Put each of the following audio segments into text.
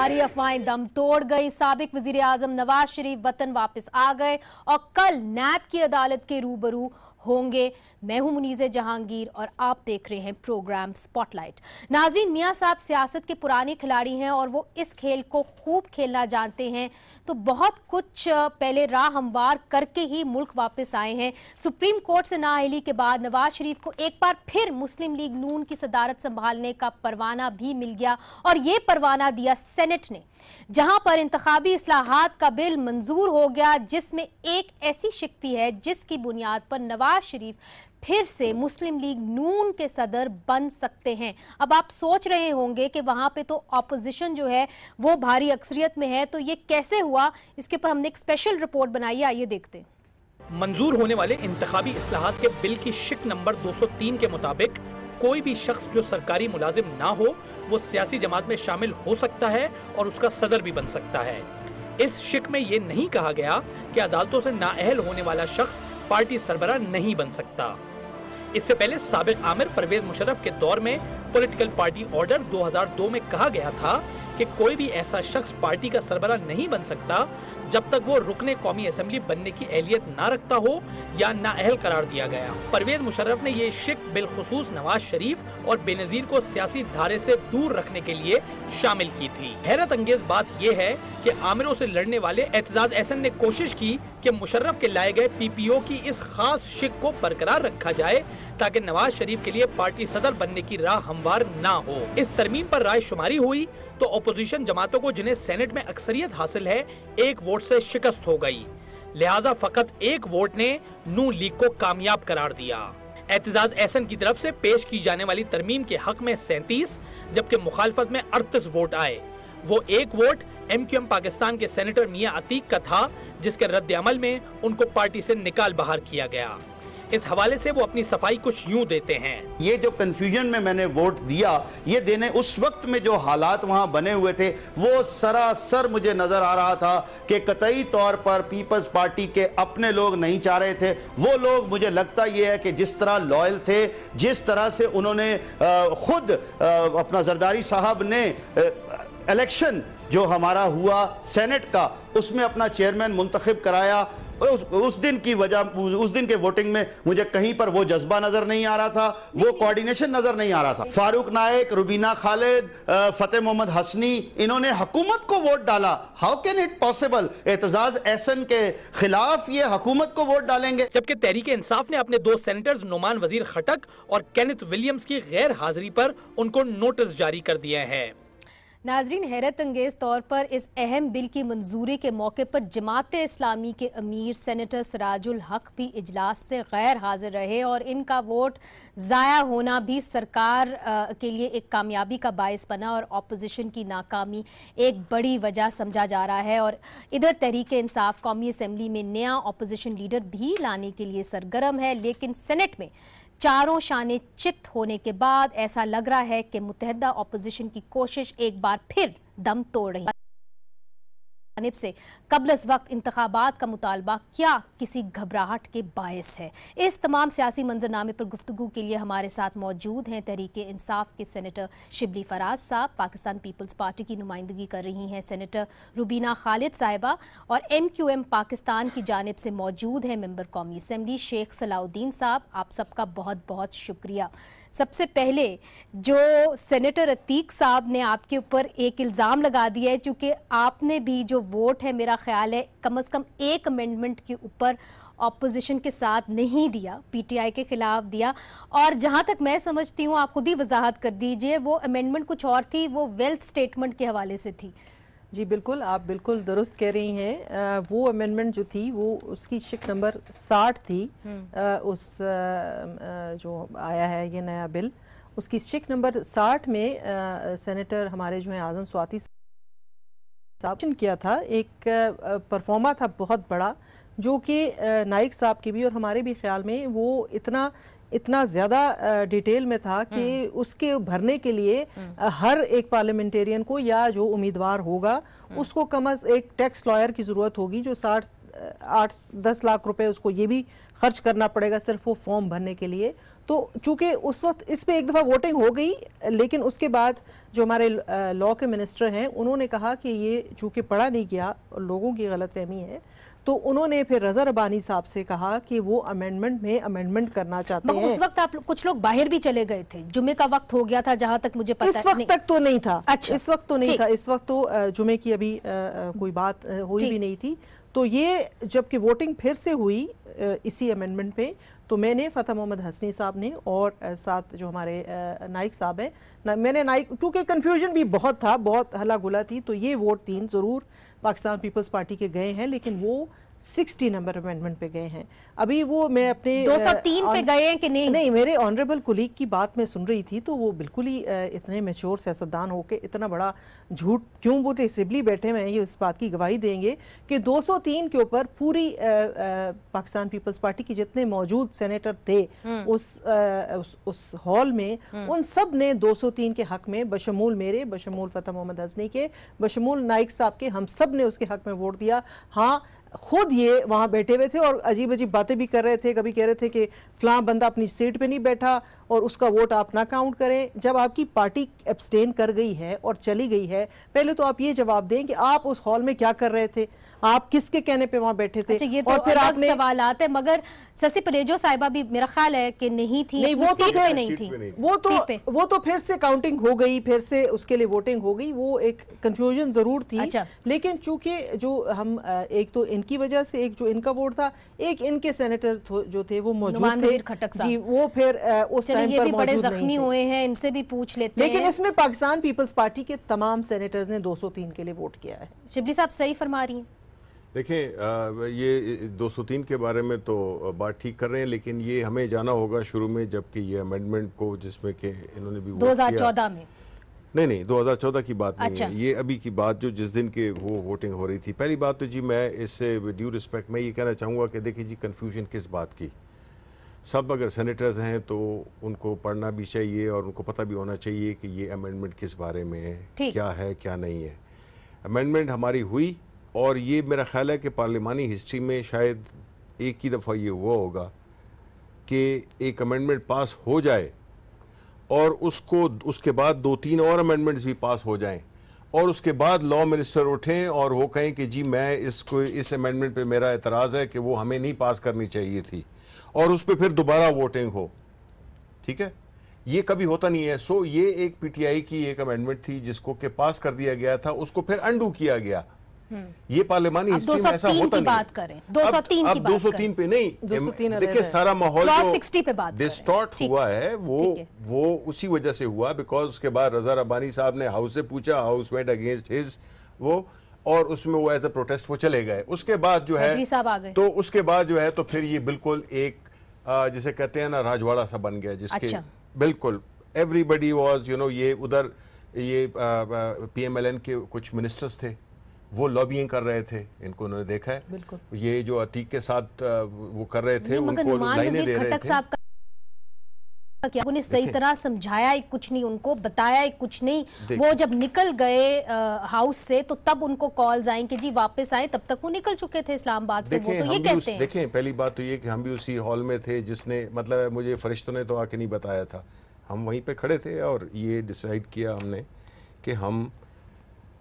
सारी अफवाहें दम तोड़ गई सबक वजीर आजम नवाज शरीफ वतन वापस आ गए और कल नैब की अदालत के रूबरू होंगे मैं हूं मुनीज़ जहांगीर और आप देख रहे हैं प्रोग्राम स्पॉटलाइट नाजीन मियाँ साहब सियासत के पुराने खिलाड़ी हैं और वो इस खेल को खूब खेलना जानते हैं तो बहुत कुछ पहले राह हमवार करके ही मुल्क वापस आए हैं सुप्रीम कोर्ट से नाहली के बाद नवाज शरीफ को एक बार फिर मुस्लिम लीग नून की सदारत संभालने का परवाना भी मिल गया और ये परवाना दिया सेनेट ने जहां पर इंतबी असलाहत का बिल मंजूर हो गया जिसमें एक ऐसी शिक्पी है जिसकी बुनियाद पर नवाज नवाज शरीफ फिर से मुस्लिम लीग नून के सदर बन सकते हैं अब आप सोच रहे होंगे कि वहां पे तो ऑपोजिशन जो है वो भारी अक्सरियत में है तो ये कैसे हुआ इसके ऊपर हमने एक स्पेशल रिपोर्ट बनाई आइए देखते हैं मंजूर होने वाले इंतबी असलाहत के बिल की शिक नंबर 203 के मुताबिक कोई भी शख्स जो सरकारी मुलाजिम ना हो वो सियासी जमात में शामिल हो सकता है और उसका सदर भी बन सकता है इस शिक में ये नहीं कहा गया कि अदालतों से नाअहल होने वाला शख्स पार्टी सरबरा नहीं बन सकता इससे पहले सबक आमिर परवेज मुशर्रफ के दौर में पॉलिटिकल पार्टी ऑर्डर 2002 में कहा गया था कि कोई भी ऐसा शख्स पार्टी का सरबरा नहीं बन सकता जब तक वो रुकने कौमी असम्बली बनने की अहलियत ना रखता हो या अहल करार दिया गया परवेज मुशर्रफ ने ये शिक बिलखसूस नवाज शरीफ और बेनजीर को सियासी धारे से दूर रखने के लिए शामिल की थी हैरत अंगेज बात यह है कि आमिरों से लड़ने वाले एतजाज एहसन ने कोशिश की कि मुशर्रफ के लाए गए पीपीओ की इस खास शिक को बरकरार रखा जाए ताकि नवाज शरीफ के लिए पार्टी सदर बनने की राह हमवार ना हो इस तरमीम पर राय शुमारी हुई तो अपोजिशन जमातों को जिन्हें सेनेट में अक्सरियत हासिल है एक वोट वोट से शिकस्त हो गई लिहाजा फकत एक वोट ने नू लीग को कामयाब करार दिया एतजाज एहसन की तरफ से पेश की जाने वाली तरमीम के हक में सैंतीस जबकि मुखालफत में अड़तीस वोट आए वो एक vote M Q M Pakistan के सेनेटर मियाँ अतीक का था जिसके रद्द अमल में उनको पार्टी से निकाल बाहर किया गया इस हवाले से वो अपनी सफाई कुछ यूं देते हैं ये जो कन्फ्यूजन में मैंने वोट दिया ये देने उस वक्त में जो हालात वहाँ बने हुए थे वो सरासर मुझे नज़र आ रहा था कि कतई तौर पर पीपल्स पार्टी के अपने लोग नहीं चाह रहे थे वो लोग मुझे लगता ये है कि जिस तरह लॉयल थे जिस तरह से उन्होंने खुद अपना जरदारी साहब ने इलेक्शन जो हमारा हुआ सेनेट का उसमें अपना चेयरमैन मुंतखब कराया उस, उस दिन की वजह उस दिन के वोटिंग में मुझे कहीं पर वो जज्बा नजर नहीं आ रहा था वो कोऑर्डिनेशन नजर नहीं आ रहा था फारूक नायक रुबीना खालिद फतेह मोहम्मद हसनी इन्होंने हकूमत को वोट डाला how can it possible Aitzaz Ahsan के खिलाफ ये हकूमत को वोट डालेंगे जबकि तहरीक इंसाफ ने अपने दो सेनेटर्स नुमान वजीर खटक और कैनिथ विलियम्स की गैर हाजिरी पर उनको नोटिस जारी कर दिए हैं नाजरीन हैरत अंगेज तौर पर इस अहम बिल की मंजूरी के मौके पर जमात इस्लामी के अमीर सेनेटर सराजुल हक भी इजलास से गैर हाजिर रहे और इनका वोट ज़ाया होना भी सरकार आ, के लिए एक कामयाबी का बायस बना और अपोजिशन की नाकामी एक बड़ी वजह समझा जा रहा है और इधर तहरीक इंसाफ कौमी असम्बली में नया अपोजिशन लीडर भी लाने के लिए सरगर्म है लेकिन सेनेट में चारों शाने चित होने के बाद ऐसा लग रहा है कि मुतहदा अपोजिशन की कोशिश एक बार फिर दम तोड़ रही जानब से कबल वक्त इंतबात का मुतालबा क्या किसी घबराहट के बायस है इस तमाम सियासी मंजरनामे पर गुफ्तु के लिए हमारे साथ मौजूद हैं तहरीक इंसाफ के सेनेटर शिबली फराज साहब पाकिस्तान पीपल्स पार्टी की नुमाइंदगी कर रही हैं सेनेटर रुबीना खालिद साहिबा और एम क्यू एम पाकिस्तान की जानब से मौजूद हैं मेम्बर कौमी असम्बली शेख सलाउद्दीन साहब आप सबका बहुत बहुत शुक्रिया सबसे पहले जो सेनेटर अतीक साहब ने आपके ऊपर एक इल्ज़ाम लगा दिया है चूँकि आपने भी जो वोट है मेरा ख्याल है कम अज़ कम एक अमेंडमेंट के ऊपर ऑपोजिशन के साथ नहीं दिया पीटीआई के खिलाफ दिया और जहां तक मैं समझती हूं आप खुद ही वजाहत कर दीजिए वो अमेंडमेंट कुछ और थी वो वेल्थ स्टेटमेंट के हवाले से थी जी बिल्कुल आप बिल्कुल दुरुस्त कह रही हैं वो अमेंडमेंट जो थी वो उसकी शिक नंबर साठ थी आ, हम्म। उस आ, जो आया है ये नया बिल उसकी शिक नंबर साठ में आ, सेनेटर हमारे जो हैं आजम स्वाति साहब किया था एक परफॉर्मा था बहुत बड़ा जो कि नाइक साहब के भी और हमारे भी ख्याल में वो इतना इतना ज़्यादा डिटेल में था कि हम्म। उसके भरने के लिए हम्म। हर एक पार्लियामेंटेरियन को या जो उम्मीदवार होगा हम्म। उसको कम अज एक टैक्स लॉयर की ज़रूरत होगी जो साठ आठ दस लाख रुपए उसको ये भी खर्च करना पड़ेगा सिर्फ वो फॉर्म भरने के लिए तो चूंकि उस वक्त इस पर एक दफ़ा वोटिंग हो गई लेकिन उसके बाद जो हमारे लॉ के मिनिस्टर हैं उन्होंने कहा कि ये चूंकि पढ़ा नहीं गया और लोगों की गलत फहमी है तो उन्होंने फिर रजा रबानी साहब से कहा कि वो अमेंडमेंट में अमेंडमेंट करना चाहते हैं उस वक्त आप कुछ लोग बाहर भी चले गए थे जुमे का वक्त हो गया था जहां तक मुझे पता इस वक्त तक तो नहीं था अच्छा इस वक्त तो नहीं था इस वक्त तो जुमे की अभी कोई बात हुई भी नहीं थी तो ये जबकि वोटिंग फिर से हुई इसी अमेंडमेंट पे तो मैंने फ़तेह मोहम्मद हसनी साहब ने और साथ जो हमारे नाइक साहब हैं ना, मैंने नाइक क्योंकि कन्फ्यूजन भी बहुत था बहुत हला गुला थी तो ये वोट तीन ज़रूर पाकिस्तान पीपल्स पार्टी के गए हैं लेकिन वो सिक्सटी नंबर अमेंडमेंट पे गए हैं अभी वो मैं अपने दो सौ तीन पे गए हैं कि नहीं नहीं मेरे ऑनरेबल कुलीग की बात मैं सुन रही थी तो वो बिल्कुल ही इतने मेच्योर सियासतदान होकर इतना बड़ा झूठ क्यों बोलते तो सिबली बैठे हुए हैं ये इस बात की गवाही देंगे कि 203 के ऊपर पूरी आ, आ, पाकिस्तान पीपल्स पार्टी के जितने मौजूद सेनेटर थे हम्म। उस, आ, उस उस हॉल में हम्म। उन सब ने 203 के हक में बशमूल मेरे बशमूल फतेह मोहम्मद हजनी के बशमूल नाइक साहब के हम सब ने उसके हक में वोट दिया हाँ खुद ये वहाँ बैठे हुए थे और अजीब अजीब बातें भी कर रहे थे कभी कह रहे थे कि फलां बंदा अपनी सीट पे नहीं बैठा और उसका वोट आप ना काउंट करें जब आपकी पार्टी एब्सटेन कर गई है और चली गई है पहले तो आप ये जवाब दें कि आप उस हॉल में क्या कर रहे थे आप किसके कहने पे वहां बैठे थे अच्छा, ये तो और फिर आपने सवाल आते हैं मगर ससी पलेजो साहिबा भी मेरा ख्याल है कि नहीं थी नहीं, वो तो सीट पे नहीं थी वो तो वो तो फिर से काउंटिंग हो गई फिर से उसके लिए वोटिंग हो गई वो एक कंफ्यूजन जरूर थी अच्छा। लेकिन चूंकि जो हम एक तो इनकी वजह से एक जो इनका वोट था एक इनके सेनेटर जो थे वो मौजूद थे वो फिर उस टाइम पर बड़े जख्मी हुए हैं इनसे भी पूछ लेते हैं लेकिन इसमें पाकिस्तान पीपल्स पार्टी के तमाम सेनेटर्स ने 203 के लिए वोट किया है शिबली साहब सही फरमा रही हैं देखें ये 203 के बारे में तो बात ठीक कर रहे हैं लेकिन ये हमें जाना होगा शुरू में जबकि ये अमेंडमेंट को जिसमें के इन्होंने भी 2014 में नहीं नहीं 2014 की बात अच्छा। नहीं है अच्छा। ये अभी की बात जो जिस दिन के वो वोटिंग हो रही थी पहली बात तो जी मैं इससे ड्यू रिस्पेक्ट मैं ये कहना चाहूँगा कि देखिए जी कन्फ्यूजन किस बात की सब अगर सेनेटर्स हैं तो उनको पढ़ना भी चाहिए और उनको पता भी होना चाहिए कि ये अमेंडमेंट किस बारे में है क्या है क्या नहीं है अमेंडमेंट हमारी हुई और ये मेरा ख्याल है कि पार्लिमानी हिस्ट्री में शायद एक ही दफ़ा ये हुआ होगा कि एक अमेंडमेंट पास हो जाए और उसको उसके बाद दो तीन और अमेंडमेंट्स भी पास हो जाएं और उसके बाद लॉ मिनिस्टर उठें और वो कहें कि जी मैं इसको इस अमेंडमेंट पे मेरा एतराज़ है कि वो हमें नहीं पास करनी चाहिए थी और उस पर फिर दोबारा वोटिंग हो ठीक है ये कभी होता नहीं है सो ये एक पीटीआई की एक अमेंडमेंट थी जिसको के पास कर दिया गया था उसको फिर अंडू किया गया हम्म। ये पार्लियामानी हिस्ट्री में ऐसा होता नहीं बात करें दो सौ तीन अब, दो सौ तीन पे नहीं देखिए सारा माहौल डिस्टॉर्ट हुआ है वो वो उसी वजह से हुआ बिकॉज उसके बाद रजा रबानी साहब ने हाउस से पूछा हाउस वेंट अगेंस्ट हिज वो और उसमें वो एज अ प्रोटेस्ट वो चले गए उसके बाद जो है तो उसके बाद जो है तो फिर ये बिल्कुल एक जिसे कहते हैं ना राजवाड़ा सा बन गया जिसके अच्छा। बिल्कुल एवरीबडी वाज यू नो ये उधर ये पीएमएलएन के कुछ मिनिस्टर्स थे वो लॉबिंग कर रहे थे इनको उन्होंने देखा है ये जो अतीक के साथ वो कर रहे थे उनको लाइने दे रहे थे क्या उन्हें सही तरह समझाया ही कुछ नहीं उनको बताया ही कुछ नहीं वो जब निकल गए आ, हाउस से तो तब उनको कॉल्स आए कि जी वापस आए तब तक वो निकल चुके थे इस्लामाबाद से वो तो ये कहते हैं देखें पहली बात तो ये कि हम भी उसी हॉल में थे जिसने मतलब मुझे फरिश्तों ने तो आके नहीं बताया था हम वहीं पर खड़े थे और ये डिसाइड किया हमने कि हम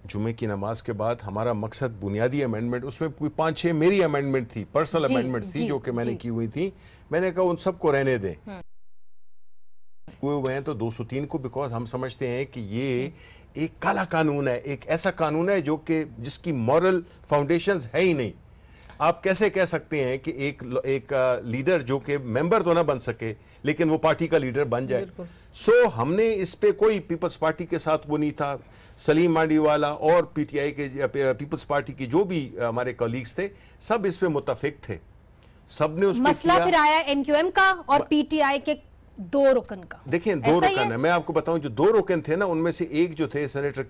जुमे की नमाज के बाद हमारा मकसद बुनियादी अमेंडमेंट उसमें कोई पाँच छः मेरी अमेंडमेंट थी पर्सनल अमेंडमेंट थी जो कि मैंने की हुई थी मैंने कहा उन सबको रहने दें हम्म। हुए हुए हैं तो 203 को बिकॉज हम समझते हैं कि ये एक काला कानून है एक ऐसा कानून है जो कि जिसकी मॉरल फाउंडेशन है ही नहीं आप कैसे कह सकते हैं कि एक एक लीडर जो कि मेंबर तो ना बन सके लेकिन वो पार्टी का लीडर बन जाए सो so, हमने इस पर कोई पीपल्स पार्टी के साथ वो नहीं था सलीम मांडीवाला और पीटीआई के पीपल्स पार्टी के जो भी हमारे कलीग्स थे सब इस पर मुतफिक थे सबने उस मसला फिर आया एमक्यूएम का और पीटीआई के दो रुकन का देखिए दो रुकन है मैं आपको बताऊं जो दो रुकन थे ना उनमें से एक जो थे सेनेटर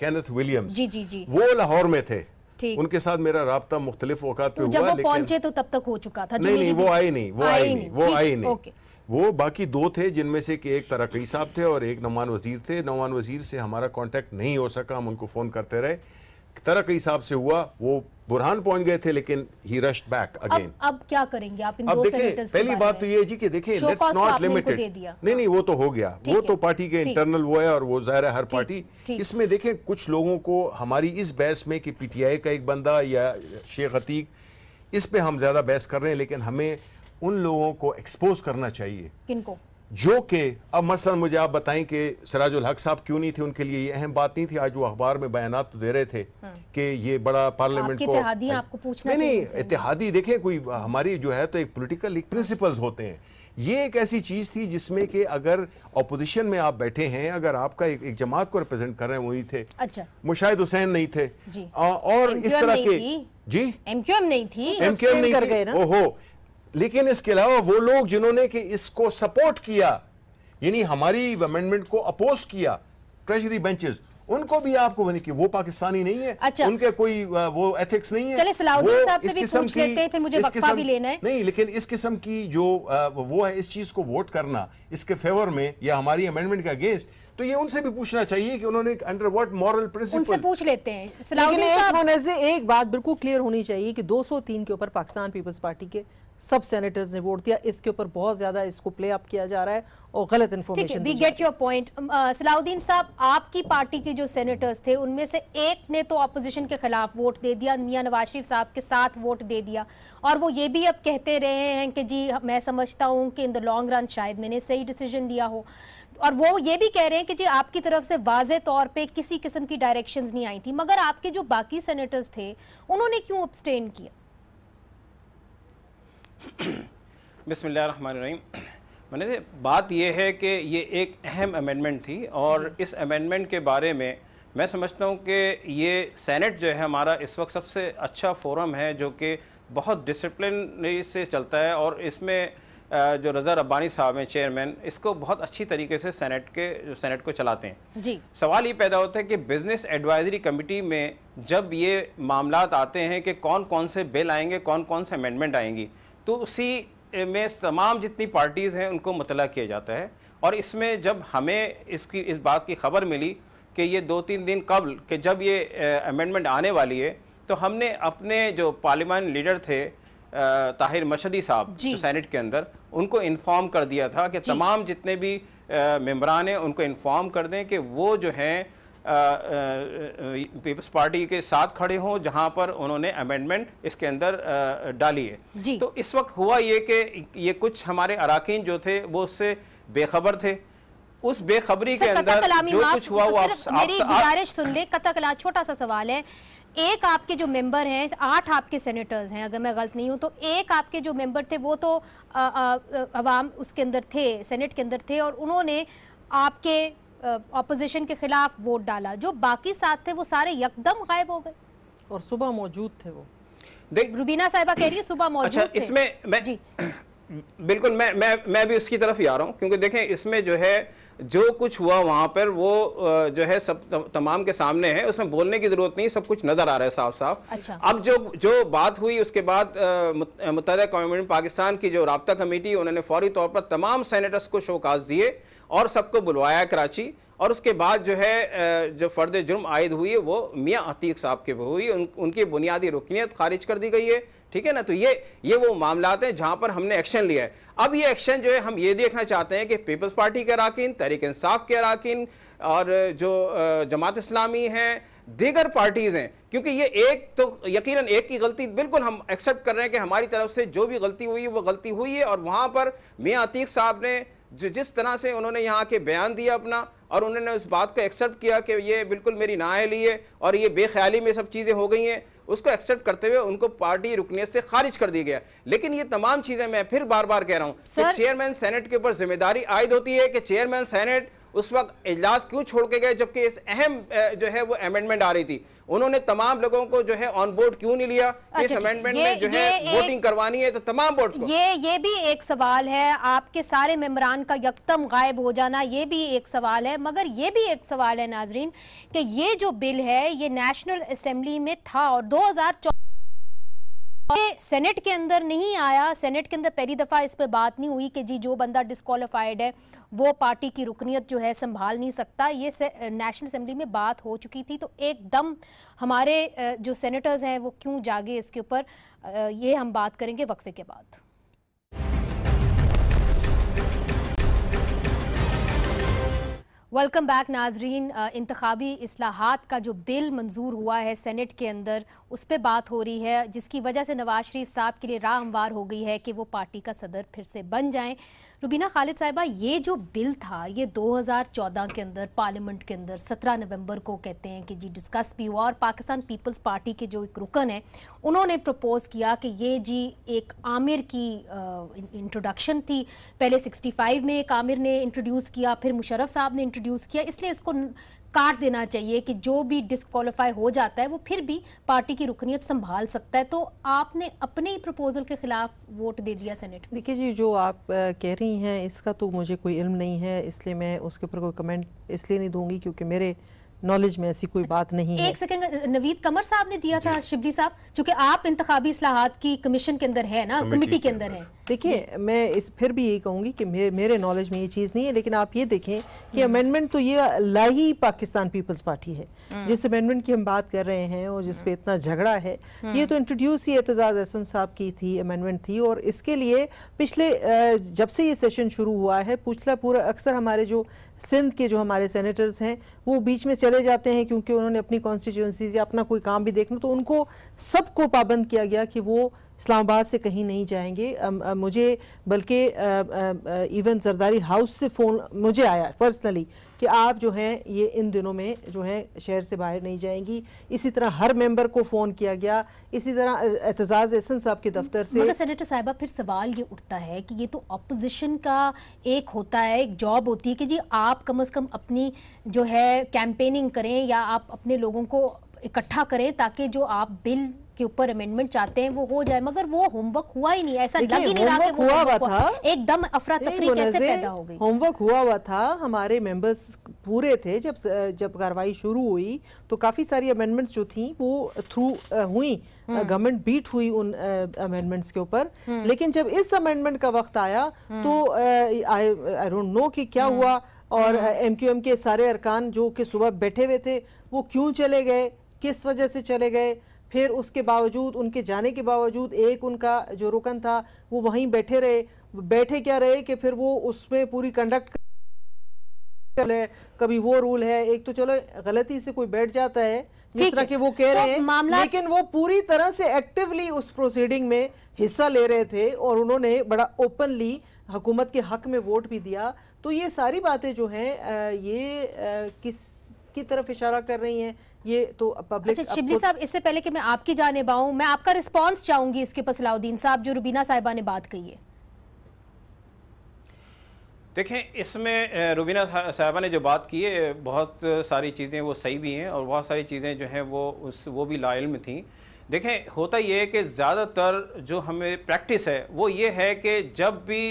कैनेथ विलियम्स जी जी जी वो लाहौर में थे उनके साथ मेरा रहा मुख्तलिफ अवकात पे हुआ वो पहुंचे तो तब तक हो चुका था नहीं नहीं वो आए नहीं वो आए नहीं वो आए नहीं वो बाकी दो थे जिनमें से कि एक तरक्की साहब थे और एक नमान वजीर थे नमान वजीर से हमारा कांटेक्ट नहीं हो सका हम उनको फ़ोन करते रहे तरक्की साहब से हुआ वो बुरहान पहुंच गए थे लेकिन ही रश्ड बैक अगेन अब क्या करेंगे आप इन अब दो देखें पहली बात तो ये है जी कि देखें लेट्स नॉट लिमिटेड नहीं नहीं वो तो हो गया वो तो पार्टी के इंटरनल वो है और वो जाहिर है हर पार्टी इसमें देखें कुछ लोगों को हमारी इस बहस में कि पीटीआई का एक बंदा या शेख अतीक इस पे हम ज्यादा बहस कर रहे हैं लेकिन हमें उन लोगों को एक्सपोज करना चाहिए किनको जो कि अब मसला मुझे आप बताएं कि सराजुल हक साहब क्यों नहीं थे उनके लिए ये अहम बात नहीं थी आज वो अखबार में बयान तो दे रहे थे हाँ। कि ये बड़ा पार्लियामेंट को हाँ। आपको पूछना नहीं नहीं इतिहादी देखें कोई हमारी जो है तो एक पोलिटिकल एक प्रिंसिपल्स होते हैं ये एक ऐसी चीज़ थी जिसमें कि अगर अपोजिशन में आप बैठे हैं अगर आपका एक, एक जमात को रिप्रेजेंट कर रहे हैं वही थे अच्छा मुशाहिद हुसैन नहीं थे जी। आ, और इस तरह के जी एमक्यूएम नहीं थी एमक्यूएम नहीं थी ओहो लेकिन इसके अलावा वो लोग जिन्होंने कि इसको सपोर्ट किया यानी हमारी अमेंडमेंट को अपोज किया ट्रेजरी बेंचेस उनको भी आपको बनी कि वो पाकिस्तानी नहीं है अच्छा। उनके कोई वो एथिक्स नहीं है चले सलाउद्दीन साहब से भी पूछ लेते हैं फिर मुझे वक्फा भी लेना है नहीं लेकिन इस किस्म की जो वो है इस चीज को वोट करना इसके फेवर में या हमारी अमेंडमेंट के अगेंस्ट तो ये उनसे भी पूछना चाहिए कि उन्होंने अंडर व्हाट मॉरल प्रिंसिपल उनसे पूछ लेते हैं लेकिन एक, एक बात बिल्कुल क्लियर होनी चाहिए कि 203 के ऊपर पाकिस्तान पीपल्स पार्टी के सब सेनेटर्स ने वोट दिया इसके ऊपर बहुत ज्यादा इसको प्ले अप किया जा रहा है और गलत information we get your point Salahuddin साहब आपकी पार्टी के जो सेनेटर्स थे उनमें से एक ने तो अपोजिशन के खिलाफ वोट दे दिया मियाँ नवाज शरीफ साहब के साथ वोट दे दिया और वो ये भी अब कहते रहे हैं कि जी मैं समझता हूँ कि इन द लॉन्ग रन शायद मैंने सही डिसीजन लिया हो और वो ये भी कह रहे हैं कि जी आपकी तरफ से वाजे तौर पे किसी किस्म की डायरेक्शंस नहीं आई थी मगर आपके जो बाकी सेनेटर्स थे उन्होंने क्यों अपस्टेन किया बिसमीम मैंने बात यह है कि ये एक अहम अमेंडमेंट थी और इस अमेंडमेंट के बारे में मैं समझता हूँ कि ये सेनेट जो है हमारा इस वक्त सबसे अच्छा फोरम है जो कि बहुत डिसिप्लिन से चलता है और इसमें जो रज़ा रब्बानी साहब हैं चेयरमैन इसको बहुत अच्छी तरीके से सेनेट के सेनेट को चलाते हैं जी सवाल ये पैदा होता है कि बिज़नेस एडवाइजरी कमेटी में जब ये मामला आते हैं कि कौन कौन से बिल आएंगे कौन कौन से अमेंडमेंट आएंगी तो उसी में तमाम जितनी पार्टीज़ हैं उनको मतला किया जाता है और इसमें जब हमें इसकी इस बात की खबर मिली कि ये दो तीन दिन कबल कि जब ये अमेंडमेंट आने वाली है तो हमने अपने जो पार्लियामान लीडर थे ताहिर मशदी साहब सैनट सैनेट के अंदर उनको इन्फॉर्म कर दिया था कि तमाम जितने भी मम्बरान हैं उनको इन्फॉर्म कर दें कि वो जो हैं पीपल्स पार्टी के साथ खड़े हों जहां पर उन्होंने अमेंडमेंट इसके अंदर डाली है तो इस वक्त हुआ ये कि ये कुछ हमारे अराकीन जो थे वो उससे बेखबर थे उस बेखबरी के अंदर जो कुछ हुआ वो आप, मेरी गुजारिश सुन ले कथा कला छोटा सा सवाल है एक आपके जो मेंबर हैं आठ आपके सेनेटर्स हैं अगर मैं गलत नहीं हूं तो एक आपके जो मेंबर थे वो तो आ, आ, आ, अवाम उसके अंदर थे सेनेट के अंदर थे और उन्होंने आपके ऑपोजिशन के खिलाफ वोट डाला जो बाकी साथ थे वो सारे यकदम गायब हो गए और सुबह मौजूद थे वो देख रुबीना साहिबा कह रही है सुबह मौजूद अच्छा, इसमें मैं जी बिल्कुल मैं मैं मैं भी उसकी तरफ ही आ रहा हूँ क्योंकि देखें इसमें जो है जो कुछ हुआ वहाँ पर वो जो है सब तमाम के सामने है उसमें बोलने की ज़रूरत नहीं सब कुछ नज़र आ रहा है साफ साफ अच्छा। अब जो जो बात हुई उसके बाद मुतहदा कौम पाकिस्तान की जो रबता कमेटी उन्होंने फौरी तौर पर तमाम सैनिटर्स को शोकाज दिए और सबको बुलवाया कराची और उसके बाद जो है जो फर्द जुर्म आयद हुई है वो मियाँ अतीक साहब के हुई उन, उनकी बुनियादी रुकनीत खारिज कर दी गई है ठीक है ना तो ये ये वो मामला हैं जहाँ पर हमने एक्शन लिया है अब ये एक्शन जो है हम ये देखना चाहते हैं कि पीपल्स पार्टी के अरकान तहरीक इंसाफ के अरकान और जो जमात इस्लामी हैं दीगर पार्टीज़ हैं क्योंकि ये एक तो यकीनन एक की गलती बिल्कुल हम एक्सेप्ट कर रहे हैं कि हमारी तरफ से जो भी गलती हुई है वो गलती हुई है और वहाँ पर मियाँ अतीक साहब ने जो जिस तरह से उन्होंने यहाँ के बयान दिया अपना और उन्होंने उस बात को एक्सेप्ट किया कि ये बिल्कुल मेरी नाहली है और ये बेख्याली में सब चीज़ें हो गई हैं उसको एक्सेप्ट करते हुए उनको पार्टी रुकने से खारिज कर दिया गया लेकिन ये तमाम चीज़ें मैं फिर बार बार कह रहा हूँ चेयरमैन सेनेट के ऊपर जिम्मेदारी आयद होती है कि चेयरमैन सेनेट उस वक्त इजलास क्यों छोड़ के गए जबकि इस अहम जो है वो अमेंडमेंट आ रही थी उन्होंने तमाम लोगों को जो है ऑन बोर्ड क्यों नहीं लिया अच्छा, इस अच्छा, अमेंडमेंट में जो है वोटिंग करवानी है तो तमाम बोर्ड ये ये भी एक सवाल है आपके सारे मेम्बरान का यकदम गायब हो जाना ये भी एक सवाल है मगर ये भी एक सवाल है नाजरीन कि ये जो बिल है ये नेशनल असम्बली में था और दो सेनेट के अंदर नहीं आया सेनेट के अंदर पहली दफ़ा इस पर बात नहीं हुई कि जी जो बंदा डिस्कालीफाइड है वो पार्टी की रुकनीत जो है संभाल नहीं सकता ये नेशनल असम्बली में बात हो चुकी थी तो एकदम हमारे जो सेनेटर्स हैं वो क्यों जागे इसके ऊपर ये हम बात करेंगे वक्फे के बाद वेलकम बैक नाजरीन इंतबी असलाहत का जो बिल मंजूर हुआ है सेनेट के अंदर उस पर बात हो रही है जिसकी वजह से नवाज शरीफ साहब के लिए राह हमवार हो गई है कि वो पार्टी का सदर फिर से बन जाएं रुबीना खालिद साहिबा ये जो बिल था ये 2014 के अंदर पार्लियामेंट के अंदर 17 नवंबर को कहते हैं कि जी डिस्कस भी हुआ और पाकिस्तान पीपल्स पार्टी के जो एक रुकन है उन्होंने प्रपोज किया कि ये जी एक आमिर की इंट्रोडक्शन थी पहले 65 में एक आमिर ने इंट्रोड्यूस किया फिर मुशरफ साहब ने इंट्रोड्यूस किया इसलिए इसको काट देना चाहिए कि जो भी डिस्कालीफाई हो जाता है वो फिर भी पार्टी की रुकनीत संभाल सकता है तो आपने अपने ही प्रपोजल के खिलाफ वोट दे दिया सेनेट देखिए जी जो आप कह रही हैं इसका तो मुझे कोई इल्म नहीं है इसलिए मैं उसके ऊपर कोई कमेंट इसलिए नहीं दूंगी क्योंकि मेरे नॉलेज में ऐसी कोई बात नहीं एक है। सेकेंड नवीद कमर साहब ने दिया था शिबली साहब चूंकि आप इंतबी असलाहत की कमीशन के अंदर है ना कमेटी के अंदर है देखिए मैं इस फिर भी ये कहूंगी कि मे, मेरे नॉलेज में ये चीज़ नहीं है लेकिन आप ये देखें कि अमेंडमेंट हम्म। तो ये लाही पाकिस्तान पीपल्स पार्टी है हम्म। जिस अमेंडमेंट की हम बात कर रहे हैं और जिस पे हम्म। इतना झगड़ा है ये तो इंट्रोड्यूस ही एतजाज़ एहसन साहब की थी अमेंडमेंट थी और इसके लिए पिछले जब से ये सेशन शुरू हुआ है पूछला पूरा अक्सर हमारे जो सिंध के जो हमारे सेनेटर्स हैं वो बीच में चले जाते हैं क्योंकि उन्होंने अपनी कॉन्स्टिट्यूंसी या अपना कोई काम भी देखना तो उनको सबको पाबंद किया गया कि वो इस्लामाबाद से कहीं नहीं जाएंगे आ, आ, मुझे बल्कि इवन जरदारी हाउस से फ़ोन मुझे आया पर्सनली कि आप जो हैं ये इन दिनों में जो है शहर से बाहर नहीं जाएंगी इसी तरह हर मेंबर को फ़ोन किया गया इसी तरह एतजाज़ एहसन साहब के दफ्तर से मगर सेनेटर साहिबा फिर सवाल ये उठता है कि ये तो अपोजिशन का एक होता है एक जॉब होती है कि जी आप कम अज़ कम अपनी जो है कैंपेनिंग करें या आप अपने लोगों को इकट्ठा करें ताकि जो आप बिल के ऊपर अमेंडमेंट चाहते हैं वो हो जाए मगर वो होमवर्क हुआ ही नहीं ऐसा लग ही नहीं रहा कि हुआ हुआ था एकदम अफरा तफरी कैसे पैदा हो गई होमवर्क हुआ हुआ था हमारे मेंबर्स पूरे थे जब जब कार्रवाई शुरू हुई तो काफ़ी सारी अमेंडमेंट्स जो थी वो थ्रू हुई गवर्नमेंट बीट हुई उन अमेंडमेंट्स के ऊपर हम्म। लेकिन जब इस अमेंडमेंट का वक्त आया हम्म। तो आई डोंट नो कि क्या हम्म। हुआ और एम क्यू एम के सारे अरकान जो कि सुबह बैठे हुए थे वो क्यों चले गए किस वजह से चले गए फिर उसके बावजूद उनके जाने के बावजूद एक उनका जो रुकन था वो वहीं बैठे रहे बैठे क्या रहे कि फिर वो उसमें पूरी कंडक्ट है कभी वो रूल है एक तो चलो गलती से कोई बैठ जाता है जिस तरह के वो कह तो रहे हैं लेकिन वो पूरी तरह से एक्टिवली उस प्रोसीडिंग में हिस्सा ले रहे थे और उन्होंने बड़ा ओपनली हुकूमत के हक में वोट भी दिया तो ये सारी बातें जो हैं ये किस की तरफ इशारा कर रही हैं ये तो पब्लिक अच्छा शिबली साहब इससे पहले कि मैं आपकी जाने बाऊँ मैं आपका रिस्पॉन्स चाहूंगी इसके ऊपर सलाउद्दीन साहब जो रुबीना साहिबा ने बात कही है देखें इसमें रुबीना साहबा ने जो बात की है बहुत सारी चीज़ें वो सही भी हैं और बहुत सारी चीज़ें जो हैं वो उस वो भी लाइल में थी देखें होता ये है कि ज़्यादातर जो हमें प्रैक्टिस है वो ये है कि जब भी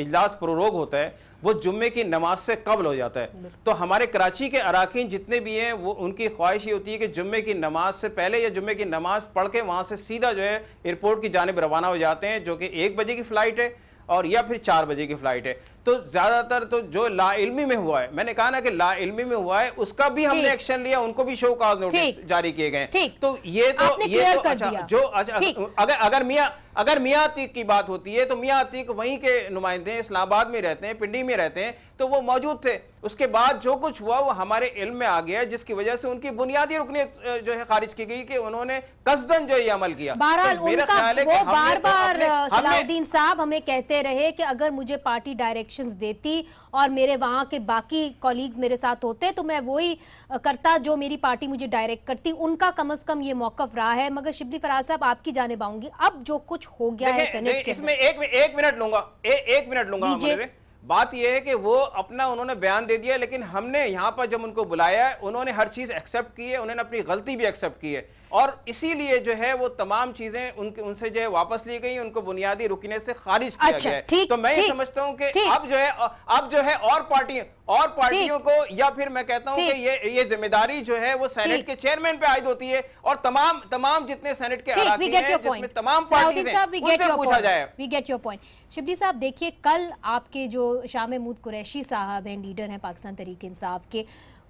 इजलास प्ररोग होता है वो जुम्मे की नमाज से कबल हो जाता है तो हमारे कराची के अरकान जितने भी हैं वो उनकी ख्वाहिश ये होती है कि जुम्मे की नमाज से पहले या जुम्मे की नमाज पढ़ के वहाँ से सीधा जो है एयरपोर्ट की जानब रवाना हो जाते हैं जो कि एक बजे की फ़्लाइट है और या फिर चार बजे की फ़्लाइट है तो ज़्यादातर तो जो लाइलमी में हुआ है मैंने कहा ना कि लाइलमी में हुआ है उसका भी हमने एक्शन लिया उनको भी शो काज नोटिस जारी किए गए तो ये तो ये तो अच्छा जो अच्छा अगर अगर मियाँ अगर मियाँ अतीक की बात होती है तो मियाँ अतीक वहीं के नुमाइंदे इस्लामाबाद में रहते हैं पिंडी में रहते हैं तो वो मौजूद थे उसके बाद जो कुछ हुआ वो हमारे इल्म में आ गया जिसकी वजह से उनकी बुनियादी रुकने जो है खारिज की गई कि उन्होंने कसदन जो ये अमल किया तो मेरा ख्याल है कि तो बार बार तो साहब हमें कहते रहे कि अगर मुझे पार्टी डायरेक्शन देती और मेरे वहाँ के बाकी कॉलीग्स मेरे साथ होते तो मैं वही करता जो मेरी पार्टी मुझे डायरेक्ट करती उनका कम अज कम ये मौकफ रहा है मगर शिबली फराज साहब आपकी जाने पाऊंगी अब जो कुछ हो गया है इसमें एक, एक मिनट लूंगा ए, एक मिनट लूंगा बात यह है कि वो अपना उन्होंने बयान दे दिया लेकिन हमने यहाँ पर जब उनको बुलाया उन्होंने हर चीज़ एक्सेप्ट की है उन्होंने अपनी गलती भी एक्सेप्ट की है और इसीलिए जो है वो तमाम चीजें उनके उनसे जो है वापस ली गई उनको बुनियादी रुकने से खारिज किया अच्छा, गया ठीक, तो मैं ये समझता हूँ कि अब जो है अब जो है और पार्टी और पार्टियों को या फिर मैं कहता हूँ कि ये ये जिम्मेदारी जो है वो सेनेट के चेयरमैन पे आयद होती है और तमाम तमाम जितने सेनेट के जिसमें तमाम पूछा जाए we get your point Shivji साहब देखिए कल आपके जो शाह महमूद कुरैशी साहब हैं लीडर हैं पाकिस्तान तरीके इंसाफ के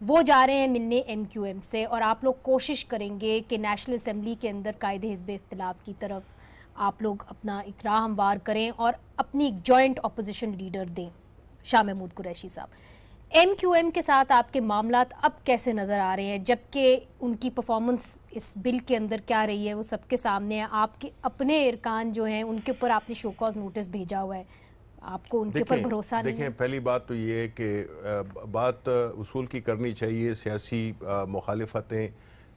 वो जा रहे हैं मिलने एम क्यू एम से और आप लोग कोशिश करेंगे कि नेशनल असम्बली के अंदर कायदे हिजब इख्तलाफ की तरफ आप लोग अपना इकरा हमवार करें और अपनी एक जॉइंट अपोजिशन लीडर दें शाह महमूद कुरैशी साहब एम क्यू एम के साथ आपके मामला अब कैसे नज़र आ रहे हैं जबकि उनकी परफॉर्मेंस इस बिल के अंदर क्या रही है वो सबके सामने है आपके अपने इरकान जो हैं उनके ऊपर आपने शोकॉज नोटिस भेजा हुआ है आपको उनके पर भरोसा नहीं देखें पहली बात तो ये है कि बात उसूल की करनी चाहिए सियासी मुखालफतें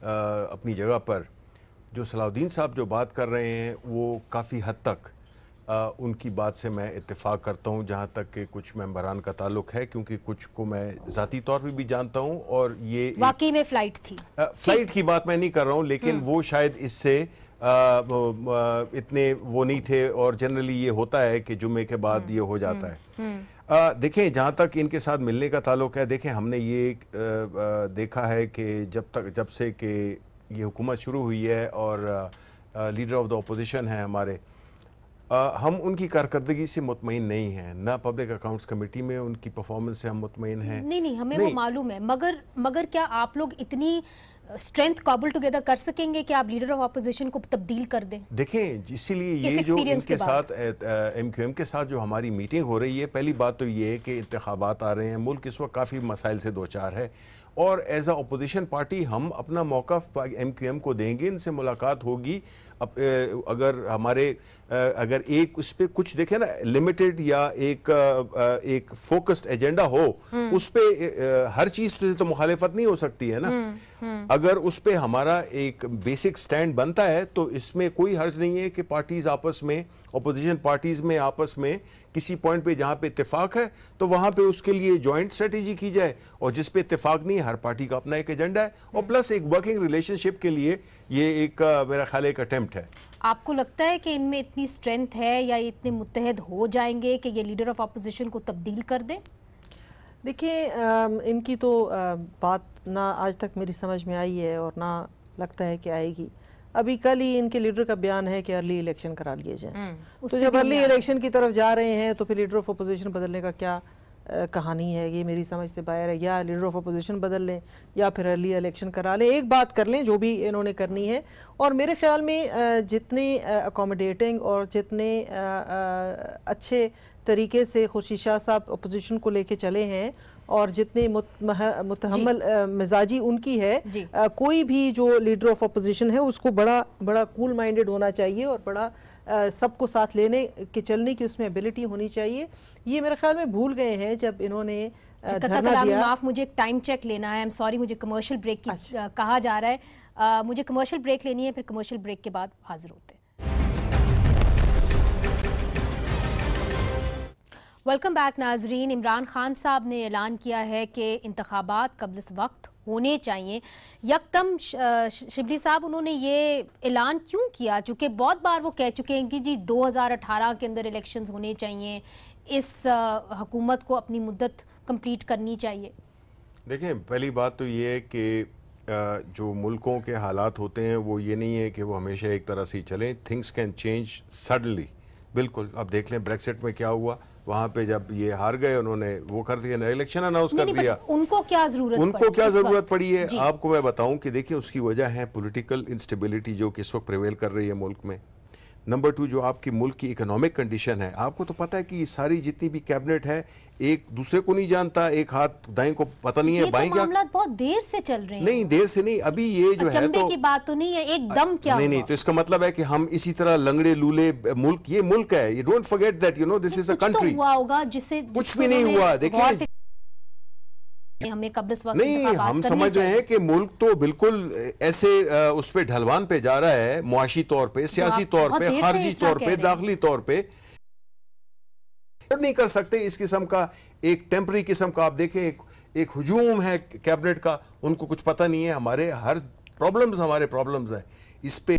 अपनी जगह पर जो सलाउद्दीन साहब जो बात कर रहे हैं वो काफ़ी हद तक आ, उनकी बात से मैं इतफ़ाक़ करता हूँ जहाँ तक कि कुछ मेम्बरान का ताल्लुक है क्योंकि कुछ को मैं ज़ाती तौर पर भी, भी जानता हूँ और ये वाकई में फ़्लाइट थी आ, फ्लाइट की बात मैं नहीं कर रहा हूँ लेकिन हम्म। वो शायद इससे इतने वो नहीं थे और जनरली ये होता है कि जुमे के बाद हम्म। ये हो जाता हम्म। है देखें जहाँ तक इनके साथ मिलने का ताल्लुक है देखें हमने ये देखा है कि जब तक जब से कि ये हुकूमत शुरू हुई है और लीडर ऑफ द अपोजिशन है हमारे आ, हम उनकी कारकर्दगी से मुतमिन नहीं हैं ना पब्लिक अकाउंट्स कमेटी में उनकी परफॉर्मेंस से हम मुतमिन हैं नहीं नहीं हमें नहीं। वो मालूम है मगर मगर क्या आप लोग इतनी स्ट्रेंथ कॉबल टुगेदर कर सकेंगे कि आप लीडर ऑफ अपोजिशन को तब्दील कर दें देखें इसीलिए ये जो इनके साथ एम क्यू एम के साथ जो हमारी मीटिंग हो रही है पहली बात तो ये है कि इंतबात आ रहे हैं मुल्क इस वक्त काफ़ी मसाइल से दो चार है और एज अ अपोजिशन पार्टी हम अपना मौका एम क्यू एम को देंगे इनसे मुलाकात होगी अप, ए, अगर हमारे ए, अगर एक उस पर कुछ देखे ना लिमिटेड या एक एक फोकस्ड एजेंडा हो हम्म। उस पर हर चीज़ तो मुखालफत नहीं हो सकती है ना हम्म। हम्म। अगर उस पर हमारा एक बेसिक स्टैंड बनता है तो इसमें कोई हर्ज नहीं है कि पार्टीज आपस में अपोजिशन पार्टीज में आपस में किसी पॉइंट पे जहाँ पे इतफाक है तो वहाँ पे उसके लिए जॉइंट स्ट्रेटेजी की जाए और जिस पे इतफाक नहीं हर पार्टी का अपना एक एजेंडा है और प्लस हम्म। एक वर्किंग रिलेशनशिप के लिए ये एक मेरा ख्याल एक अटेम्प्ट है आपको लगता है कि इनमें इतनी स्ट्रेंथ है या इतने मुतहद हो जाएंगे कि ये लीडर ऑफ अपोजिशन को तब्दील कर दें देखिए इनकी तो बात ना आज तक मेरी समझ में आई है और ना लगता है कि आएगी अभी कल ही इनके लीडर का बयान है कि अर्ली इलेक्शन करा लिए जाए हम्म, तो जब अर्ली इलेक्शन की तरफ जा रहे हैं तो फिर लीडर ऑफ अपोजिशन बदलने का क्या आ, कहानी है ये मेरी समझ से बाहर है या लीडर ऑफ अपोजिशन बदल लें या फिर अर्ली इलेक्शन करा लें एक बात कर लें जो भी इन्होंने करनी है और मेरे ख्याल में जितने अकोमोडेटिंग और जितने अच्छे तरीके से खुशी शाह साहब अपोजिशन को लेके चले हैं और जितने मुतहमल मिजाजी उनकी है आ, कोई भी जो लीडर ऑफ अपोजिशन है उसको बड़ा बड़ा कूल cool माइंडेड होना चाहिए और बड़ा सबको साथ लेने के चलने की उसमें एबिलिटी होनी चाहिए ये मेरे ख्याल में भूल गए हैं जब इन्होंने माफ मुझे टाइम चेक लेना है आई एम सॉरी मुझे कमर्शियल ब्रेक की अच्छा। कहा जा रहा है आ, मुझे कमर्शियल ब्रेक लेनी है फिर कमर्शियल ब्रेक के बाद हाजिर होते हैं वेलकम बैक नाजरीन इमरान खान साहब ने ऐलान किया है कि इंतबात कबल वक्त होने चाहिए यकदम शिबली साहब उन्होंने ये ऐलान क्यों किया चूँकि बहुत बार वो कह चुके हैं कि जी 2018 के अंदर इलेक्शंस होने चाहिए इस हकूमत को अपनी मुद्दत कंप्लीट करनी चाहिए देखें पहली बात तो ये है कि जो मुल्कों के हालात होते हैं वो ये नहीं है कि वो हमेशा एक तरह से ही चलें थिंग्स कैन चेंज सडनली बिल्कुल आप देख लें ब्रेक्सिट में क्या हुआ वहाँ पे जब ये हार गए उन्होंने वो कर दिया इलेक्शन अनाउंस कर दिया उनको क्या जरूरत उनको क्या जरूरत पड़ी है आपको मैं बताऊं कि देखिए उसकी वजह है पॉलिटिकल इंस्टेबिलिटी जो किस वक्त प्रिवेल कर रही है मुल्क में नंबर टू जो आपकी मुल्क की इकोनॉमिक कंडीशन है आपको तो पता है कि सारी जितनी भी कैबिनेट है एक दूसरे को नहीं जानता एक हाथ दाई को पता नहीं है बाई तो बहुत देर से चल रहे हैं नहीं देर से नहीं अभी ये जो है तो की बात तो नहीं है एकदम क्या नहीं नहीं तो इसका मतलब है कि हम इसी तरह लंगड़े लूले मुल्क ये मुल्क है you don't forget that you know this is a country हुआ होगा जिससे कुछ भी नहीं हुआ देखिए हमें कब इस वक्त नहीं हम समझ रहे हैं कि मुल्क तो बिल्कुल ऐसे उस पर ढलवान पे जा रहा है मुआशी तौर पर सियासी तौर पर खारजी तौर पर दाखिली तौर पर नहीं कर सकते इस किस्म का एक टेम्प्रेरी किस्म का आप देखें एक एक हजूम है कैबिनेट का उनको कुछ पता नहीं है हमारे हर प्रॉब्लम्स हमारे प्रॉब्लम्स हैं इस पर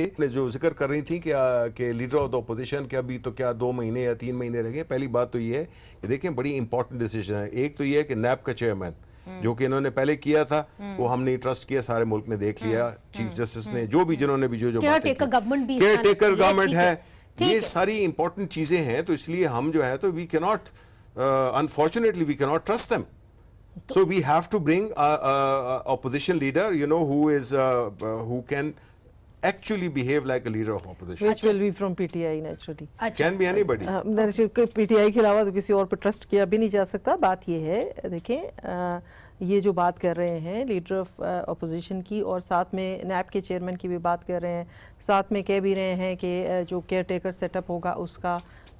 ने जो जिक्र कर रही थी कि, आ, के लीडर ऑफ द अपोजिशन के अभी तो क्या दो महीने या तीन महीने रह गए पहली बात तो ये है कि देखें बड़ी इंपॉर्टेंट डिसीजन है एक तो ये है कि नैप का चेयरमैन हम्म। जो कि इन्होंने पहले किया था हम्म। वो हमने ट्रस्ट किया सारे मुल्क ने देख लिया चीफ हम्म। जस्टिस ने जो भी जिन्होंने भी जो जो केयर टेकर गवर्नमेंट है ये सारी इंपॉर्टेंट चीजें हैं तो इसलिए हम जो है तो we cannot unfortunately we cannot trust them so we have to bring a, a, a opposition leader you know who is uh, uh, who can actually behave like a leader of opposition. Which will be from PTI naturally. Achha. Can be anybody. there is Uh, PTI ke अलावा to kisi aur pe trust kiya bhi nahi ja sakta baat ye hai dekhiye ये जो बात कर रहे हैं leader of opposition की और साथ में नैप के चेयरमैन की भी बात कर रहे हैं साथ में कह भी रहे हैं कि जो केयर टेकर सेटअप होगा उसका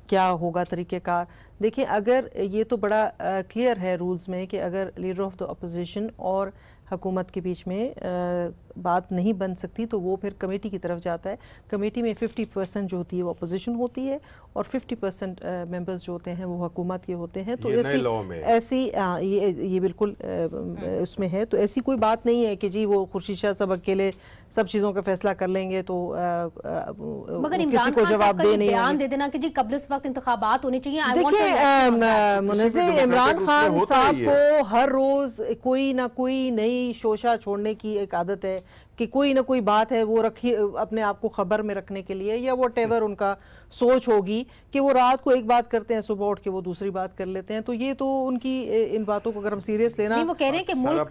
क्या होगा तरीक़ेकार देखिए अगर ये तो बड़ा क्लियर है रूल्स में कि अगर लीडर ऑफ द अपोजिशन और हुकूमत के बीच में बात नहीं बन सकती तो वो फिर कमेटी की तरफ जाता है कमेटी में 50 परसेंट जो होती है वो अपोजिशन होती है और 50 परसेंट मेम्बर्स जो होते हैं वो हुकूमत के होते हैं तो ऐसी ऐसी ये ये बिल्कुल आ, हम्म। उसमें है तो ऐसी कोई बात नहीं है कि जी वो खुर्शीद शाह सब अकेले सब चीज़ों का फैसला कर लेंगे तो किसी को जवाब दे नहीं बयान दे देना कि जी वक्त इंतबात होने चाहिए देखिए इमरान खान साहब को हर रोज़ कोई ना कोई नई शोशा छोड़ने की एक आदत है कि कोई ना कोई बात है वो रखी अपने आप को खबर में रखने के लिए या वट हम्म। उनका सोच होगी कि वो रात को एक बात करते हैं सुबह उठ के वो दूसरी बात कर लेते हैं तो ये तो उनकी इन बातों को अगर हम सीरियस लेना वो कह रहे हैं कि मुल्क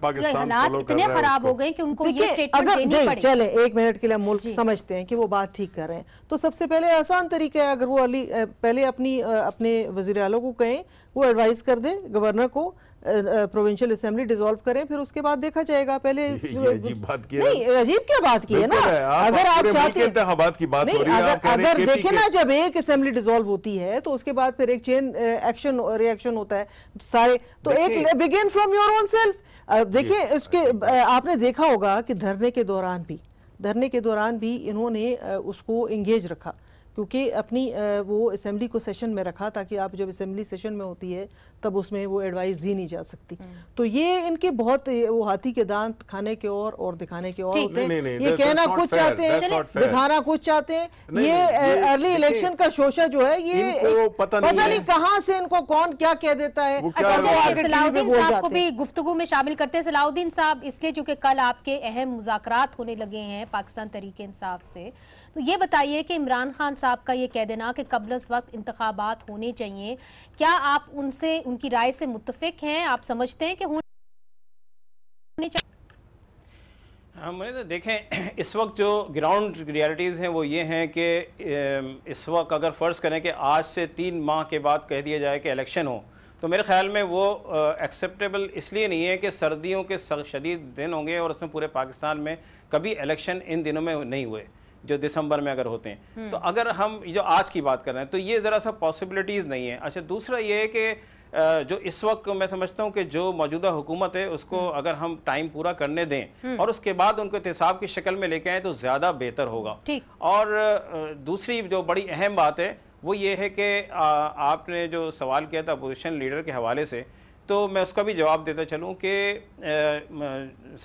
इतने खराब हो गए कि उनको ये अगर चले एक मिनट के लिए मुल्क समझते हैं कि वो बात ठीक कर रहे हैं तो सबसे पहले आसान तरीका है अगर वो अली पहले अपनी अपने वजीर को कहें वो एडवाइस कर दें गवर्नर को प्रोविंशियल असेंबली डिसॉल्व करें फिर उसके बाद देखा जाएगा पहले अजीब बात की नहीं अजीब क्या बात की है ना अगर आप चाहते की बात हो रही है अगर देखे ना जब एक असेंबली डिसॉल्व होती है तो उसके बाद फिर एक चेन एक्शन रिएक्शन होता है सारे तो एक begin from your own self देखिए इसके आपने देखा होगा कि धरने के दौरान भी धरने के दौरान भी इन्होंने उसको इंगेज रखा क्योंकि अपनी वो असम्बली को सेशन में रखा ताकि आप जब असम्बली सेशन में होती है तब उसमें वो एडवाइस दी नहीं जा सकती हम्म। तो ये इनके बहुत वो हाथी के दांत खाने के और और दिखाने के और होते हैं ये कहना कुछ चाहते हैं दिखाना कुछ चाहते हैं ये अर्ली इलेक्शन का शोषा जो है ये पता नहीं कहाँ से इनको कौन क्या कह देता है अच्छा भी में शामिल करते हैं सलाउद्दीन साहब इसलिए चूंकि कल आपके अहम मुजाकर होने लगे हैं पाकिस्तान तरीके इंसाफ से तो ये बताइए कि इमरान खान साहब का ये कह देना कि कबल वक्त इंतबात होने चाहिए क्या आप उनसे उनकी राय से मुतफिक हैं आप समझते हैं कि होने चाहिए हाँ, मैंने तो देखें इस वक्त जो ग्राउंड रियलिटीज़ हैं वो ये हैं कि इस वक्त अगर फ़र्ज़ करें कि आज से तीन माह के बाद कह दिया जाए कि इलेक्शन हो तो मेरे ख्याल में वो एक्सेप्टेबल इसलिए नहीं है कि सर्दियों के शदीद दिन होंगे और उसमें पूरे पाकिस्तान में कभी इलेक्शन इन दिनों में नहीं हुए जो दिसंबर में अगर होते हैं हम्म। तो अगर हम जो आज की बात कर रहे हैं तो ये ज़रा सा पॉसिबिलिटीज़ नहीं है अच्छा दूसरा ये है कि जो इस वक्त मैं समझता हूँ कि जो मौजूदा हुकूमत है उसको हम्म। अगर हम टाइम पूरा करने दें हम्म। और उसके बाद उनको एहतसाब की शक्ल में लेके आए तो ज़्यादा बेहतर होगा और दूसरी जो बड़ी अहम बात है वो ये है कि आपने जो सवाल किया था अपोजिशन लीडर के हवाले से तो मैं उसका भी जवाब देता चलूँ कि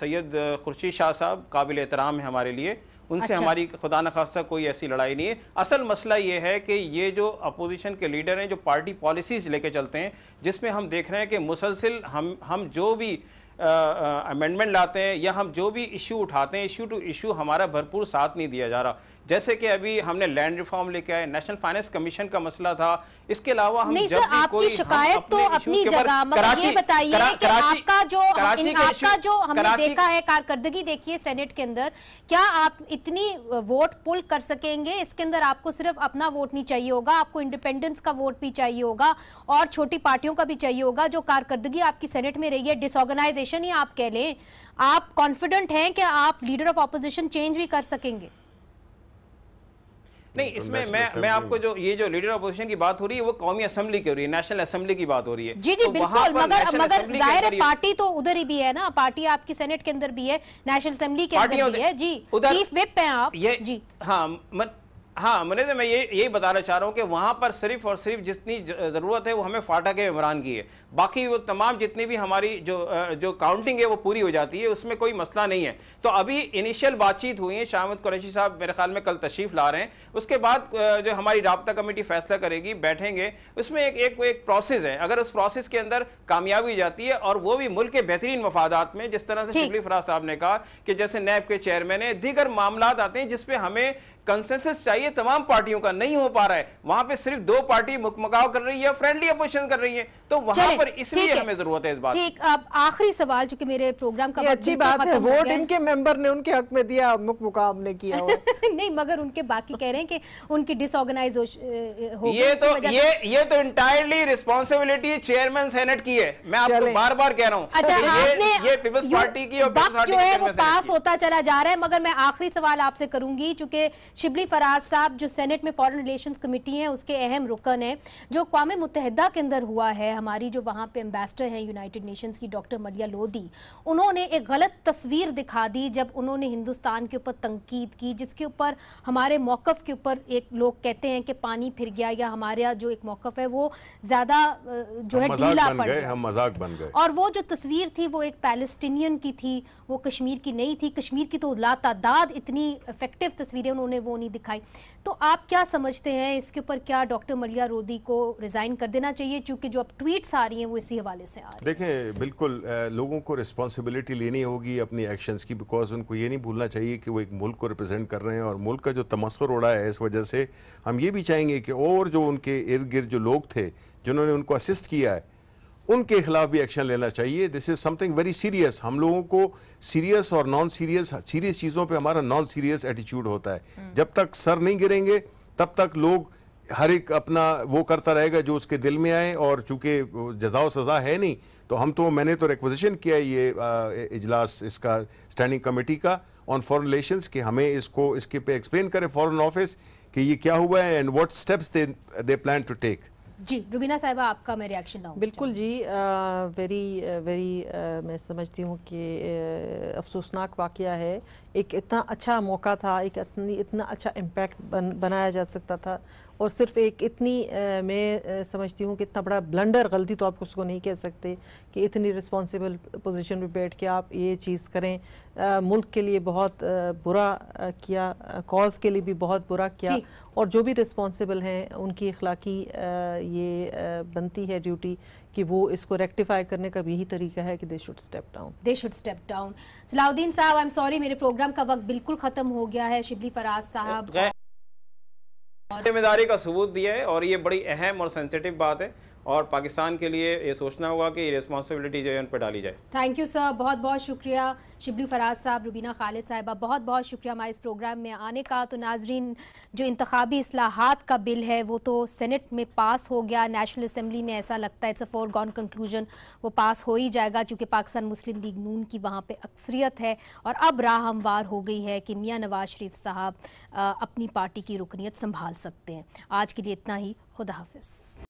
सैयद खुर्शीद शाह साहब काबिल एहतराम है हमारे लिए उनसे अच्छा। हमारी खुदा न खास्ता कोई ऐसी लड़ाई नहीं है असल मसला ये है कि ये जो अपोजिशन के लीडर हैं जो पार्टी पॉलिसीज लेके चलते हैं जिसमें हम देख रहे हैं कि मुसलसिल हम हम जो भी अमेंडमेंट लाते हैं या हम जो भी इशू उठाते हैं इशू टू इशू हमारा भरपूर साथ नहीं दिया जा रहा जैसे कि अभी हमने लैंड रिफॉर्म लेके आए नेशनल फाइनेंस कमीशन का मसला था इसके अलावा हम नहीं जब सर, आपकी शिकायत तो अपनी जगह मतलब ये बताइए कि आपका जो आपका जो हमने देखा है कारकर्दगी देखिए सेनेट के अंदर क्या आप इतनी वोट पुल कर सकेंगे इसके अंदर आपको सिर्फ अपना वोट नहीं चाहिए होगा आपको इंडिपेंडेंस का वोट भी चाहिए होगा और छोटी पार्टियों का भी चाहिए होगा जो कारकर्दगी आपकी सेनेट में रही है डिसऑर्गेनाइजेशन ही आप कह लें आप कॉन्फिडेंट हैं कि आप लीडर ऑफ अपोजिशन चेंज भी कर सकेंगे नहीं तो इसमें मैं मैं आपको जो ये जो लीडर ऑपोजिशन की बात हो रही है वो कौमी असेंबली की हो रही है नेशनल असेंबली की बात हो रही है जी जी तो बिल्कुल मगर मगर जाहिर है पार्टी तो उधर ही भी है ना पार्टी आपकी सेनेट के अंदर भी है नेशनल असेंबली के अंदर भी है जी चीफ विप है आप ये जी हाँ हाँ मुनेजर मैं ये यही बताना चाह रहा हूँ कि वहाँ पर सिर्फ और सिर्फ जितनी ज़रूरत है वो हमें फाटा के इमरान की है बाकी वो तमाम जितनी भी हमारी जो जो काउंटिंग है वो पूरी हो जाती है उसमें कोई मसला नहीं है तो अभी इनिशियल बातचीत हुई है शामद कुरैशी साहब मेरे ख्याल में कल तशरीफ़ ला रहे हैं उसके बाद जो हमारी रबता कमेटी फैसला करेगी बैठेंगे उसमें एक एक एक प्रोसेस है अगर उस प्रोसेस के अंदर कामयाबी जाती है और वो भी मुल्क के बेहतरीन मफादात में जिस तरह से शिबली फराज साहब ने कहा कि जैसे नैब के चेयरमैन है दीगर मामला आते हैं जिसपे हमें कंसेंसस चाहिए तमाम पार्टियों का नहीं हो पा रहा है वहां पे सिर्फ दो पार्टी मुकमकाव कर रही है फ्रेंडली अपोजिशन कर रही है तो वहां पर इसलिए हमें जरूरत है इस बात ठीक अब आखिरी सवाल चूंकि मेरे प्रोग्राम का अच्छी बात है वोट इनके मेंबर ने उनके हक में दिया मुकमकाव ने किया नहीं मगर उनके बाकी कह रहे हैं कि उनकी डिसऑर्गेनाइज हो ये तो ये ये तो इंटायरली रिस्पॉन्सिबिलिटी चेयरमैन सेनेट की है मैं आपको बार बार कह रहा हूँ अच्छा ये पीपल्स पार्टी की और जो है वो पास होता चला जा रहा है मगर मैं आखिरी सवाल आपसे करूंगी चूंकि शिबली फराज साहब जो सेनेट में फॉरेन रिलेशंस कमेटी है उसके अहम रुकन है जो अकवा मुतहदा के अंदर हुआ है हमारी जो वहाँ पे एम्बेसडर हैं यूनाइटेड नेशंस की डॉक्टर मरिया लोधी उन्होंने एक गलत तस्वीर दिखा दी जब उन्होंने हिंदुस्तान के ऊपर तनकीद की जिसके ऊपर हमारे मौक़ के ऊपर एक लोग कहते हैं कि पानी फिर गया या हमारे जो एक मौक़ है वो ज़्यादा जो है ढीला पड़ गया गए और वो जो तस्वीर थी वो एक पैलेस्टीनियन की थी वो कश्मीर की नहीं थी कश्मीर की तो लाता इतनी इफेक्टिव तस्वीरें उन्होंने है वो नहीं दिखाई तो आप क्या समझते हैं इसके ऊपर क्या डॉक्टर मलिया रोदी को रिज़ाइन कर देना चाहिए चूँकि जो अब ट्वीट्स आ रही हैं वो इसी हवाले से आ रही देखें बिल्कुल लोगों को रिस्पॉन्सिबिलिटी लेनी होगी अपनी एक्शंस की बिकॉज उनको ये नहीं भूलना चाहिए कि वो एक मुल्क को रिप्रेजेंट कर रहे हैं और मुल्क का जो तमस्कर उड़ा है इस वजह से हम ये भी चाहेंगे कि और जो उनके इर्द गिर्द जो लोग थे जिन्होंने उनको असिस्ट किया है उनके खिलाफ भी एक्शन लेना चाहिए this is something very serious हम लोगों को सीरियस और नॉन सीरियस सीरियस चीज़ों पे हमारा नॉन सीरियस एटीट्यूड होता है हम्म। जब तक सर नहीं गिरेंगे तब तक लोग हर एक अपना वो करता रहेगा जो उसके दिल में आए और चूंकि जजाओ सज़ा है नहीं तो हम तो मैंने तो रिक्वजिशन किया है ये इजलास इसका स्टैंडिंग कमेटी का ऑन फॉरन रिलेशन कि हमें इसको इसके पे एक्सप्लेन करें फॉरन ऑफिस कि ये क्या हुआ है and what steps they plan to take जी रुबीना साहिबा आपका मैं रिएक्शन लाऊं बिल्कुल जी वेरी वेरी मैं समझती हूँ कि अफसोसनाक वाक़ है एक इतना अच्छा मौका था एक इतनी इतना अच्छा इम्पैक्ट बन, बनाया जा सकता था और सिर्फ एक इतनी मैं समझती हूँ कि इतना बड़ा ब्लंडर गलती तो आप उसको नहीं कह सकते कि इतनी रिस्पॉन्सिबल पोजिशन में बैठ के आप ये चीज़ करें आ, मुल्क के लिए बहुत आ, बुरा आ, किया कॉज के लिए भी बहुत बुरा किया और जो भी रिस्पॉन्सिबल हैं उनकी अखलाकी ये बनती है ड्यूटी कि वो इसको रेक्टिफाई करने का भी यही तरीका है कि they should step down they should step down Salahuddin साहब आई एम सॉरी मेरे प्रोग्राम का वक्त बिल्कुल ख़त्म हो गया है शिबली फराज साहब जिम्मेदारी का सबूत दिया है और ये बड़ी अहम और सेंसिटिव बात है और पाकिस्तान के लिए ये सोचना होगा कि ये रिस्पॉन्सिबिलिटी जो है उन पर डाली जाए थैंक यू सर बहुत बहुत शुक्रिया शिबली फराज साहब रुबीना खालिद साहिबा बहुत बहुत शुक्रिया हमारे इस प्रोग्राम में आने का तो नाजरीन जो इंतबी असलाहत का बिल है वो तो सेनेट में पास हो गया नेशनल असम्बली में ऐसा लगता है it's a foregone conclusion वो पास हो ही जाएगा चूँकि पाकिस्तान मुस्लिम लीग नून की वहाँ पर अक्सरियत है और अब राह हमवार हो गई है कि मियाँ नवाज शरीफ साहब अपनी पार्टी की रुकनीत संभाल सकते हैं आज के लिए इतना ही खुदा हाफ